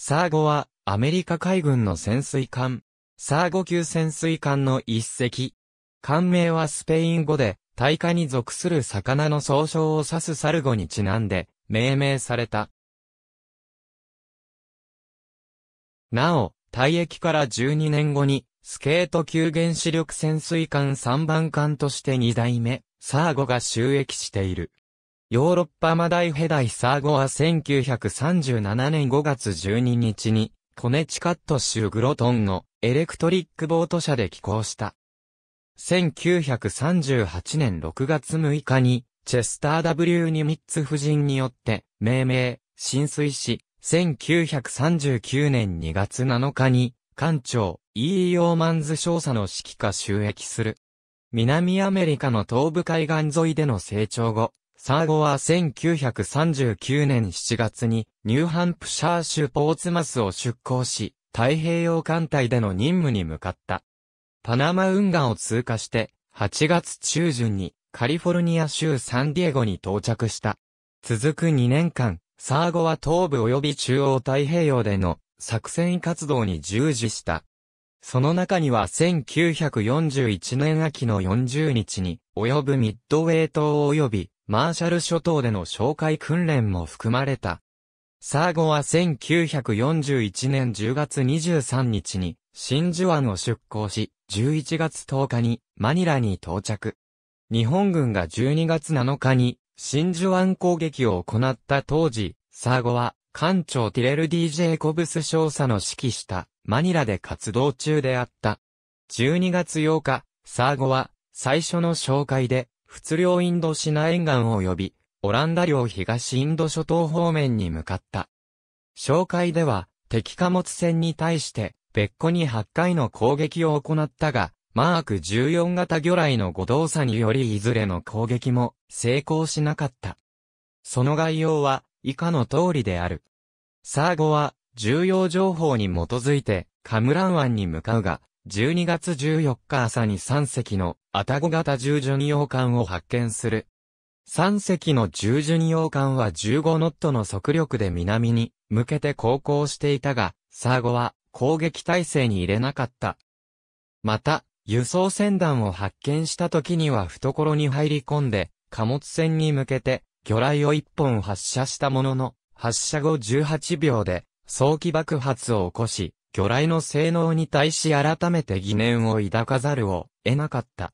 サーゴは、アメリカ海軍の潜水艦、サーゴ級潜水艦の一隻。艦名はスペイン語で、大化に属する魚の総称を指すサルゴにちなんで、命名された。なお、退役から12年後に、スケート級原子力潜水艦3番艦として2代目、サーゴが収益している。ヨーロッパマダイヘダイサーゴは1937年5月12日に、コネチカット州グロトンのエレクトリックボート社で寄港した。1938年6月6日に、チェスター W ニミッツ夫人によって、命名、浸水し、1939年2月7日に、艦長、E. ヨーマンズ少佐の指揮下収益する。南アメリカの東部海岸沿いでの成長後、サーゴは1939年7月にニューハンプシャー州ポーツマスを出港し、太平洋艦隊での任務に向かった。パナマ運河を通過して、8月中旬にカリフォルニア州サンディエゴに到着した。続く2年間、サーゴは東部及び中央太平洋での作戦活動に従事した。その中には1941年秋の40日に及ぶミッドウェイ島及びマーシャル諸島での哨戒訓練も含まれた。サーゴは1941年10月23日に真珠湾を出港し、11月10日にマニラに到着。日本軍が12月7日に真珠湾攻撃を行った当時、サーゴは艦長ティレル・ D・ ジェイコブス少佐の指揮したマニラで活動中であった。12月8日、サーゴは最初の紹介で仏領インドシナ沿岸及び、オランダ領東インド諸島方面に向かった。紹介では、敵貨物船に対して、別個に8回の攻撃を行ったが、マーク14型魚雷の誤動作によりいずれの攻撃も成功しなかった。その概要は以下の通りである。サーゴは重要情報に基づいてカムラン湾に向かうが、12月14日朝に3隻のアタゴ型従順洋艦を発見する。3隻の従順洋艦は15ノットの速力で南に向けて航行していたが、サーゴは攻撃態勢に入れなかった。また、輸送船団を発見した時には懐に入り込んで、貨物船に向けて魚雷を1本発射したものの、発射後18秒で早期爆発を起こし、魚雷の性能に対し改めて疑念を抱かざるを得なかった。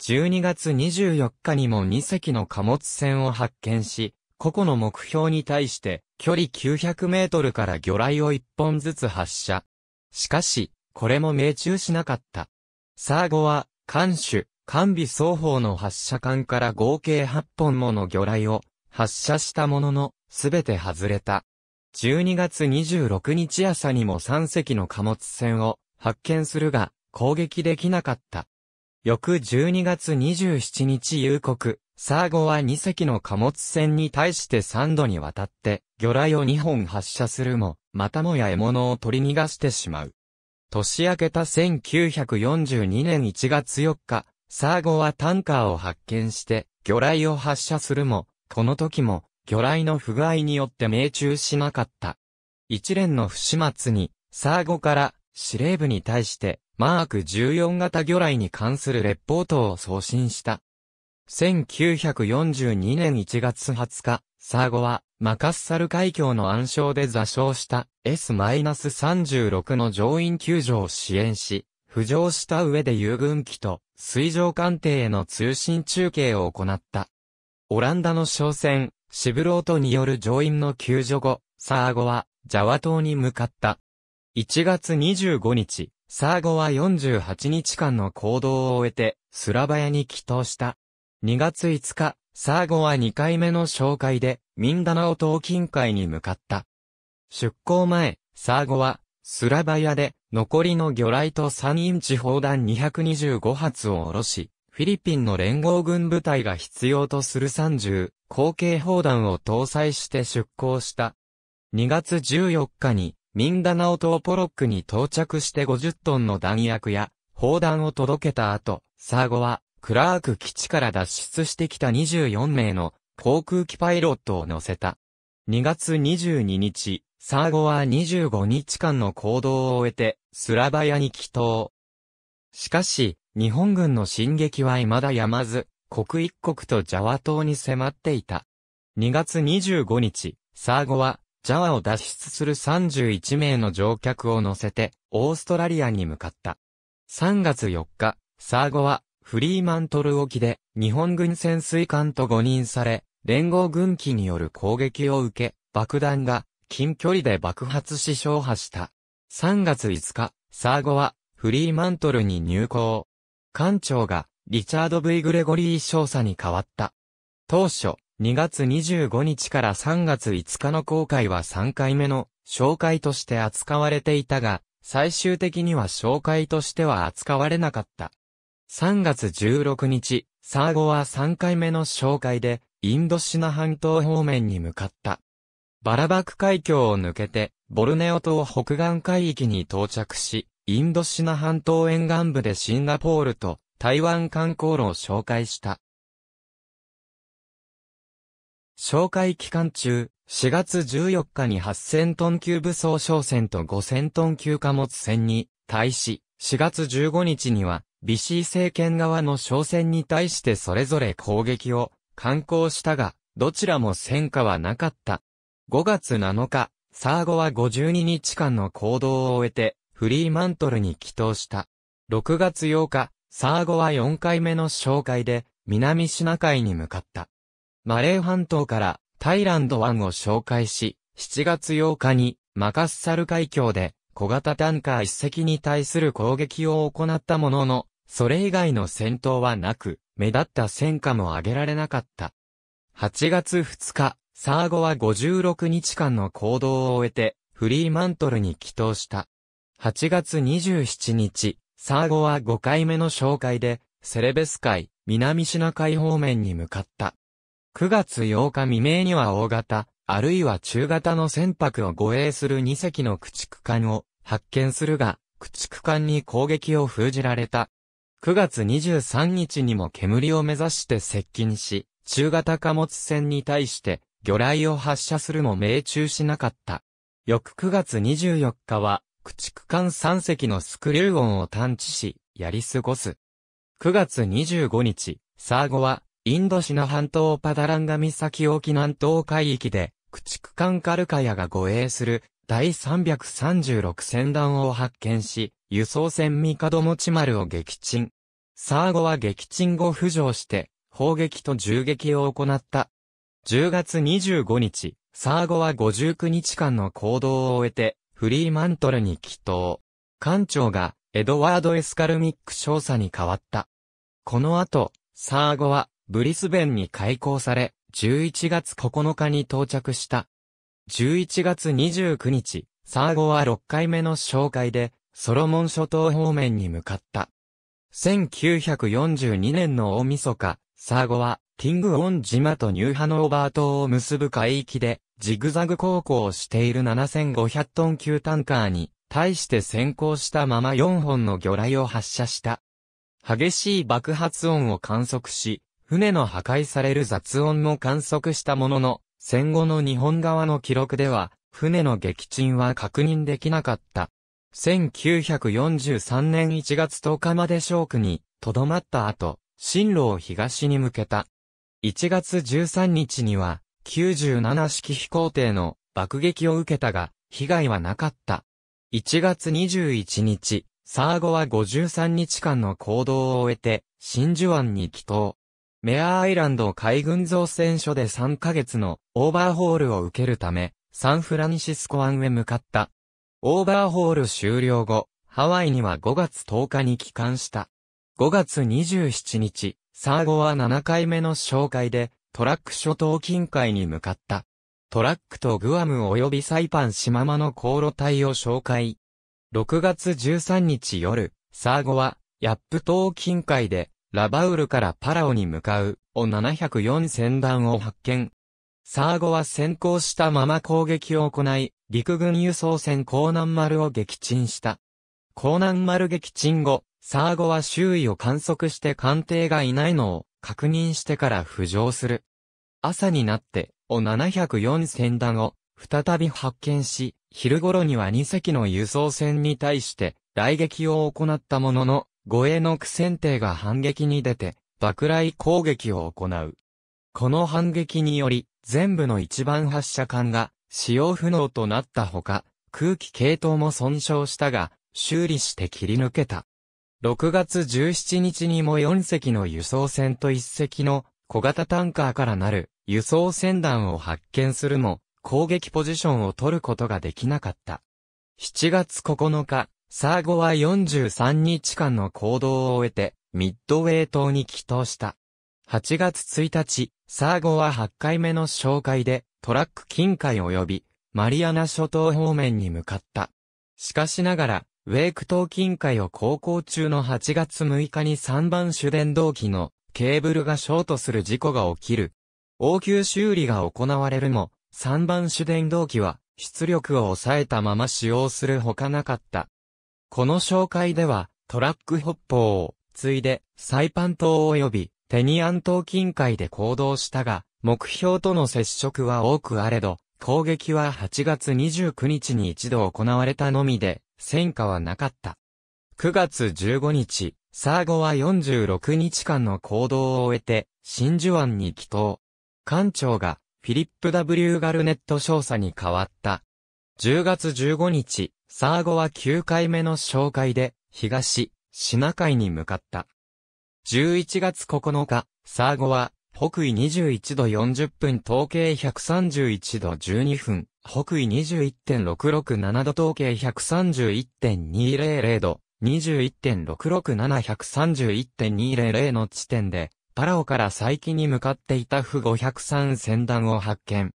12月24日にも2隻の貨物船を発見し、個々の目標に対して距離900メートルから魚雷を1本ずつ発射。しかし、これも命中しなかった。サーゴは、艦首、艦尾双方の発射艦から合計8本もの魚雷を発射したものの、すべて外れた。12月26日朝にも3隻の貨物船を発見するが、攻撃できなかった。翌12月27日夕刻、サーゴは2隻の貨物船に対して3度にわたって、魚雷を2本発射するも、またもや獲物を取り逃がしてしまう。年明けた1942年1月4日、サーゴはタンカーを発見して、魚雷を発射するも、この時も、魚雷の不具合によって命中しなかった。一連の不始末に、サーゴから司令部に対して、マーク14型魚雷に関するレポートを送信した。1942年1月20日、サーゴは、マカッサル海峡の暗礁で座礁した S-36 の乗員救助を支援し、浮上した上で遊軍機と水上艦艇への通信中継を行った。オランダの商船、シブロートによる乗員の救助後、サーゴは、ジャワ島に向かった。1月25日、サーゴは48日間の行動を終えて、スラバヤに帰島した。2月5日、サーゴは2回目の紹介で、ミンダナオ島近海に向かった。出港前、サーゴは、スラバヤで、残りの魚雷とイン地砲弾225発を下ろし、フィリピンの連合軍部隊が必要とする30、後継砲弾を搭載して出港した。2月14日に、ミンダナオ島ポロックに到着して50トンの弾薬や、砲弾を届けた後、サーゴは、クラーク基地から脱出してきた24名の航空機パイロットを乗せた。2月22日、サーゴは25日間の行動を終えて、スラバヤに帰島。しかし、日本軍の進撃は未だ止まず、刻一刻とジャワ島に迫っていた。2月25日、サーゴは、ジャワを脱出する31名の乗客を乗せて、オーストラリアに向かった。3月4日、サーゴは、フリーマントル沖で、日本軍潜水艦と誤認され、連合軍機による攻撃を受け、爆弾が、近距離で爆発し消破した。3月5日、サーゴは、フリーマントルに入港。艦長がリチャード・ V・ グレゴリー少佐に変わった。当初、2月25日から3月5日の公開は3回目の紹介として扱われていたが、最終的には紹介としては扱われなかった。3月16日、サーゴは3回目の紹介で、インドシナ半島方面に向かった。バラバク海峡を抜けて、ボルネオ島北岸海域に到着し、インドシナ半島沿岸部でシンガポールと台湾観光路を紹介した。紹介期間中、4月14日に8000トン級武装商船と5000トン級貨物船に対し、4月15日には、ビシー政権側の商船に対してそれぞれ攻撃を敢行したが、どちらも戦果はなかった。5月7日、サーゴは52日間の行動を終えて、フリーマントルに帰投した。6月8日、サーゴは4回目の紹介で、南シナ海に向かった。マレー半島からタイランド湾を紹介し、7月8日にマカッサル海峡で小型タンカー1隻に対する攻撃を行ったものの、それ以外の戦闘はなく、目立った戦果も上げられなかった。8月2日、サーゴは56日間の行動を終えて、フリーマントルに帰投した。8月27日、サーゴは5回目の紹介で、セレベス海、南シナ海方面に向かった。9月8日未明には大型、あるいは中型の船舶を護衛する2隻の駆逐艦を発見するが、駆逐艦に攻撃を封じられた。9月23日にも煙を目指して接近し、中型貨物船に対して魚雷を発射するも命中しなかった。翌9月24日は駆逐艦3隻のスクリュー音を探知し、やり過ごす。9月25日、サーゴは、インドシナ半島パダランガ岬沖南東海域で、駆逐艦カルカヤが護衛する第336船団を発見し、輸送船ミカドモチマルを撃沈。サーゴは撃沈後浮上して、砲撃と銃撃を行った。10月25日、サーゴは59日間の行動を終えて、フリーマントルに帰投。艦長が、エドワード・エスカルミック少佐に変わった。この後、サーゴは、ブリスベンに開港され、11月9日に到着した。11月29日、サーゴは6回目の紹介で、ソロモン諸島方面に向かった。1942年の大晦日、サーゴは、ティングオン島とニューハノーバー島を結ぶ海域で、ジグザグ航行している7500トン級タンカーに、対して先行したまま4本の魚雷を発射した。激しい爆発音を観測し、船の破壊される雑音も観測したものの、戦後の日本側の記録では、船の撃沈は確認できなかった。1943年1月10日まで小区に、とどまった後、進路を東に向けた。1月13日には、97式飛行艇の爆撃を受けたが、被害はなかった。1月21日、サーゴは53日間の行動を終えて、真珠湾に帰島。メアアイランド海軍造船所で3ヶ月のオーバーホールを受けるため、サンフランシスコ湾へ向かった。オーバーホール終了後、ハワイには5月10日に帰還した。5月27日、サーゴは7回目の紹介で、トラック諸島近海に向かった。トラックとグアム及びサイパン島間の航路隊を紹介。6月13日夜、サーゴは、ヤップ島近海で、ラバウルからパラオに向かう、を704船団を発見。サーゴは先行したまま攻撃を行い、陸軍輸送船江南丸を撃沈した。江南丸撃沈後、サーゴは周囲を観測して艦艇がいないのを確認してから浮上する。朝になって、お704船団を再び発見し、昼頃には2隻の輸送船に対して来撃を行ったものの、護衛の苦戦艇が反撃に出て、爆雷攻撃を行う。この反撃により、全部の一番発射艦が使用不能となったほか、空気系統も損傷したが、修理して切り抜けた。6月17日にも4隻の輸送船と1隻の小型タンカーからなる輸送船団を発見するも、攻撃ポジションを取ることができなかった。7月9日、サーゴは43日間の行動を終えて、ミッドウェー島に帰島した。8月1日、サーゴは8回目の紹介で、トラック近海及び、マリアナ諸島方面に向かった。しかしながら、ウェイク島近海を航行中の8月6日に3番主電動機のケーブルがショートする事故が起きる。応急修理が行われるも、3番主電動機は出力を抑えたまま使用するほかなかった。この紹介では、トラック北方を、ついで、サイパン島及び、テニアン島近海で行動したが、目標との接触は多くあれど、攻撃は8月29日に一度行われたのみで、戦果はなかった。9月15日、サーゴは46日間の行動を終えて、真珠湾に帰島。艦長が、フィリップ W. ガルネット少佐に変わった。10月15日、サーゴは9回目の紹介で、東、シナ海に向かった。11月9日、サーゴは、北緯21度40分、東経131度12分、北緯21.667度統計131.200度、21.667131.200の地点で、パラオから最近に向かっていたフ503船団を発見。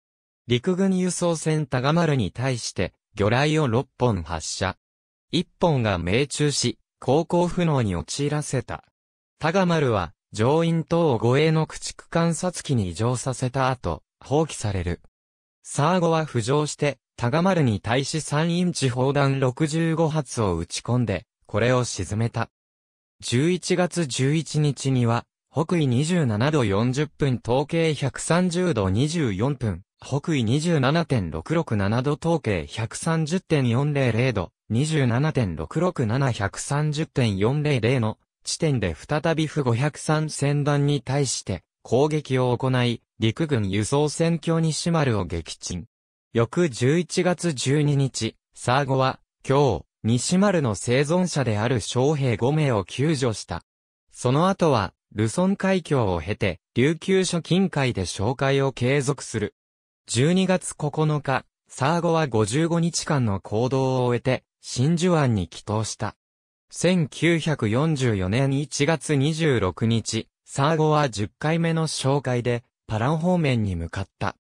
陸軍輸送船タガマルに対して、魚雷を6本発射。1本が命中し、航行不能に陥らせた。タガマルは、乗員等を護衛の駆逐観察機に移乗させた後、放棄される。サーゴは浮上して、タガマルに対し3インチ砲弾65発を撃ち込んで、これを沈めた。11月11日には、北緯27度40分統計130度24分、北緯27.667度統計130.400度、27.667130.400の地点で再び負503戦団に対して、攻撃を行い、陸軍輸送船橋西丸を撃沈。翌11月12日、サーゴは、今日、西丸の生存者である将兵5名を救助した。その後は、ルソン海峡を経て、琉球諸近海で紹介を継続する。12月9日、サーゴは55日間の行動を終えて、真珠湾に帰島した。1944年1月26日、サーゴは10回目の紹介で、パラン方面に向かった。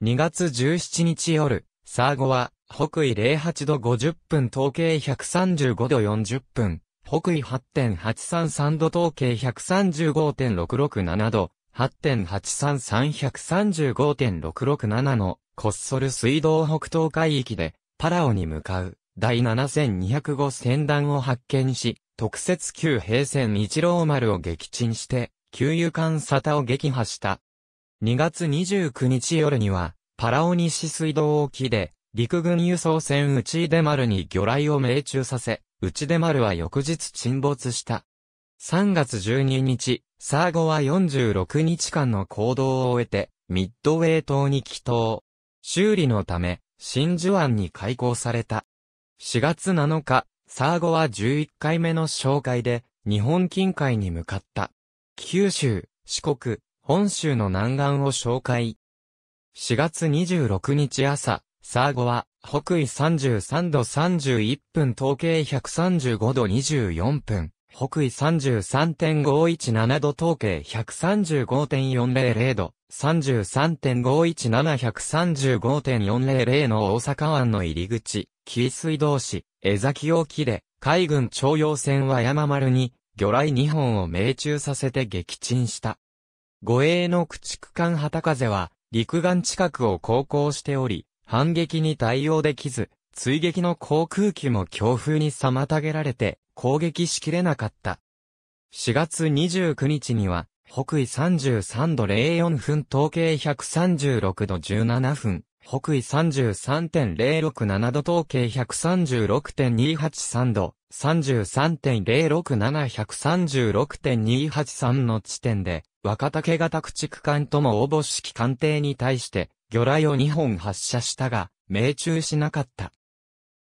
2月17日夜、サーゴは、北緯08度50分統計135度40分、北緯8.833度統計135.667度、8.833135.667のコッソル水道北東海域でパラオに向かう。第7205戦団を発見し、特設旧平線一郎丸を撃沈して、給油艦沙汰を撃破した。2月29日夜には、パラオ西水道沖で、陸軍輸送船内出丸に魚雷を命中させ、内出丸は翌日沈没した。3月12日、サーゴは46日間の行動を終えて、ミッドウェイ島に帰島。修理のため、真珠湾に開港された。4月7日、サーゴは11回目の紹介で、日本近海に向かった。九州、四国、本州の南岸を紹介。4月26日朝、サーゴは、北緯33度31分、東経135度24分、北緯33.517度、東経135.400度、33.517135.400の大阪湾の入り口。紀伊水道市、江崎沖で、海軍徴用船は山丸に、魚雷2本を命中させて撃沈した。護衛の駆逐艦旗風は、陸岸近くを航行しており、反撃に対応できず、追撃の航空機も強風に妨げられて、攻撃しきれなかった。4月29日には、北緯33度04分、東経136度17分、北緯33.067度、統計136.283度、33.067136.283の地点で、若竹型駆逐艦とも応募式艦艇に対して、魚雷を2本発射したが、命中しなかった。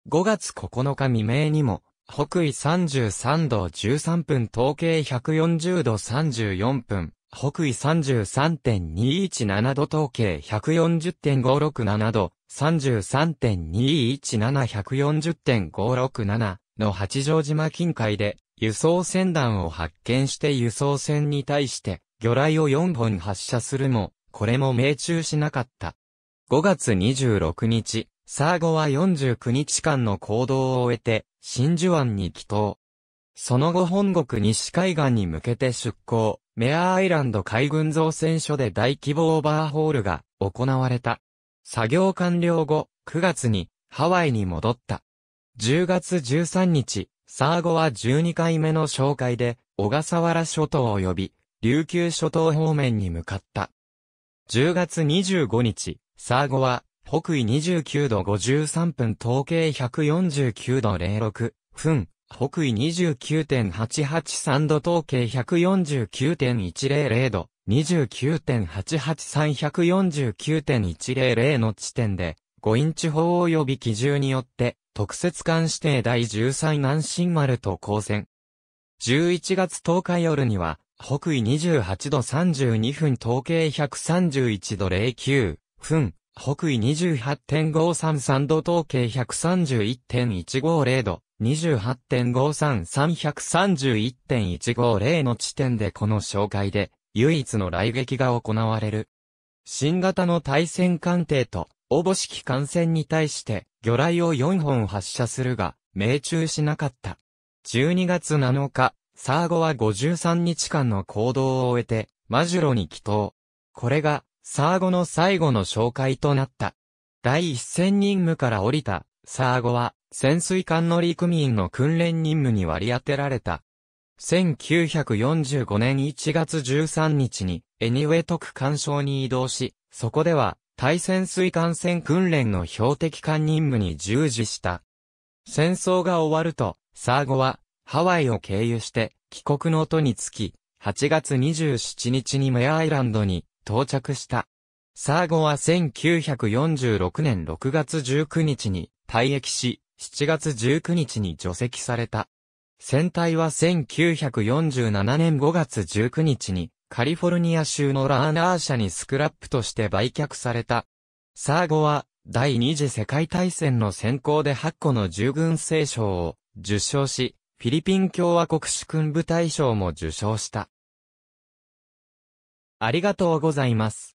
5月9日未明にも、北緯33度13分、統計140度34分、北緯33.217度統計140.567度、33.217140.567の八丈島近海で輸送船団を発見して輸送船に対して魚雷を4本発射するも、これも命中しなかった。5月26日、サーゴは49日間の行動を終えて、真珠湾に帰島。その後本国西海岸に向けて出港。メアアイランド海軍造船所で大規模オーバーホールが行われた。作業完了後、9月にハワイに戻った。10月13日、サーゴは12回目の紹介で、小笠原諸島及び、琉球諸島方面に向かった。10月25日、サーゴは、北緯29度53分統計149度06分、北緯29.883度統計149.100度、29.88349.100 1の地点で、5インチ砲及び基準によって、特設艦指定第13南新丸と交戦。11月10日夜には、北緯28度32分統計131度09分、北緯28.533度統計131.150度、28.53331.150の地点でこの紹介で、唯一の来撃が行われる。新型の対戦艦艇と、応募式艦船に対して、魚雷を4本発射するが、命中しなかった。12月7日、サーゴは53日間の行動を終えて、マジュロに帰投。これが、サーゴの最後の紹介となった。第一線任務から降りた、サーゴは、潜水艦乗組員の訓練任務に割り当てられた。1945年1月13日に、エニウェ特艦渉に移動し、そこでは、対潜水艦船訓練の標的艦任務に従事した。戦争が終わると、サーゴは、ハワイを経由して、帰国の音につき、8月27日にメアアイランドに到着した。サーゴは1946年6月19日に退役し、7月19日に除籍された。船体は1947年5月19日にカリフォルニア州のラーナー社にスクラップとして売却された。サーゴは第二次世界大戦の先行で8個の従軍聖賞を受賞し、フィリピン共和国主君部大賞も受賞した。ありがとうございます。